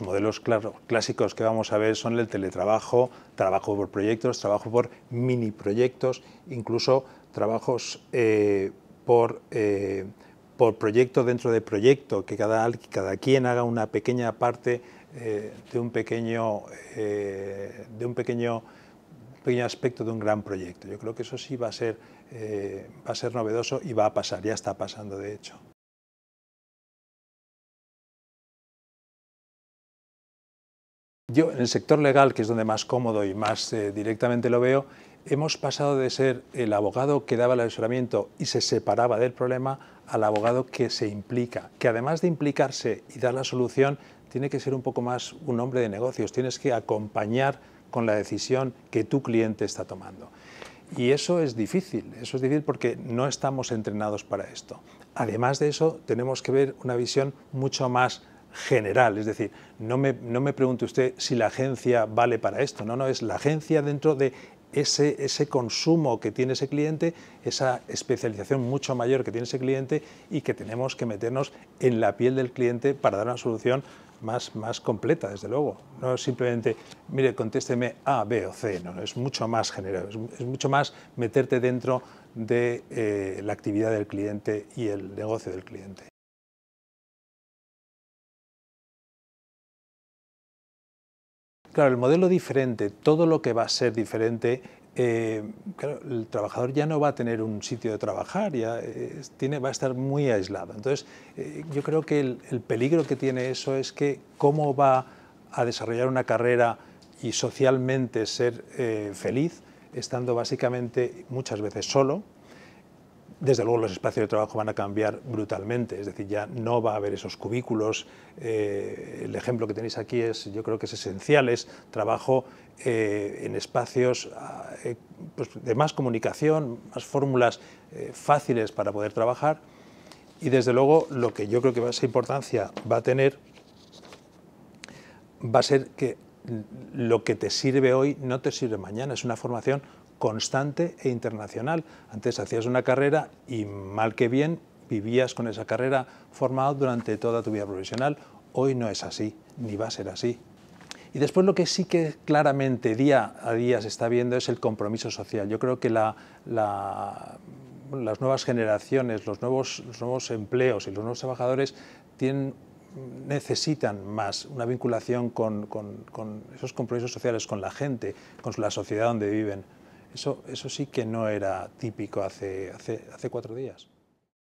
Los modelos clásicos que vamos a ver son el teletrabajo, trabajo por proyectos, trabajo por mini proyectos, incluso trabajos eh, por, eh, por proyecto dentro de proyecto, que cada, cada quien haga una pequeña parte eh, de un pequeño, de un pequeño, pequeño aspecto de un gran proyecto. Yo creo que eso sí va a ser, va a ser novedoso y va a pasar, ya está pasando de hecho. Yo, en el sector legal, que es donde más cómodo y más eh, directamente lo veo, hemos pasado de ser el abogado que daba el asesoramiento y se separaba del problema al abogado que se implica, que además de implicarse y dar la solución, tiene que ser un poco más un hombre de negocios, tienes que acompañar con la decisión que tu cliente está tomando. Y eso es difícil, eso es difícil porque no estamos entrenados para esto. Además de eso, tenemos que ver una visión mucho más general, es decir, no me, no me pregunte usted si la agencia vale para esto, no, no, es la agencia dentro de ese, ese, consumo que tiene ese cliente, esa especialización mucho mayor que tiene ese cliente y que tenemos que meternos en la piel del cliente para dar una solución más, más completa, desde luego. No simplemente, mire, contésteme A, B o C, no, es mucho más general, es, mucho más meterte dentro de eh, la actividad del cliente y el negocio del cliente. Claro, el modelo diferente, todo lo que va a ser diferente, eh, el trabajador ya no va a tener un sitio de trabajar, eh, va a estar muy aislado. Entonces, eh, yo creo que el, peligro que tiene eso es que cómo va a desarrollar una carrera y socialmente ser feliz estando básicamente muchas veces solo, desde luego los espacios de trabajo van a cambiar brutalmente, es decir, ya no va a haber esos cubículos. Eh, el ejemplo que tenéis aquí es, yo creo que es esencial, es trabajo eh, en espacios ah, eh, pues, de más comunicación, más fórmulas fáciles para poder trabajar. Y desde luego lo que yo creo que esa importancia va a tener va a ser que lo que te sirve hoy no te sirve mañana. Es una formación constante e internacional. Antes hacías una carrera y mal que bien vivías con esa carrera formada durante toda tu vida profesional. Hoy no es así, ni va a ser así. Y después lo que sí que claramente día a día se está viendo es el compromiso social. Yo creo que las nuevas generaciones, los nuevos, empleos y los nuevos trabajadores necesitan más una vinculación con, esos compromisos sociales, con la gente, con la sociedad donde viven. Eso, eso sí que no era típico hace, hace, hace cuatro días.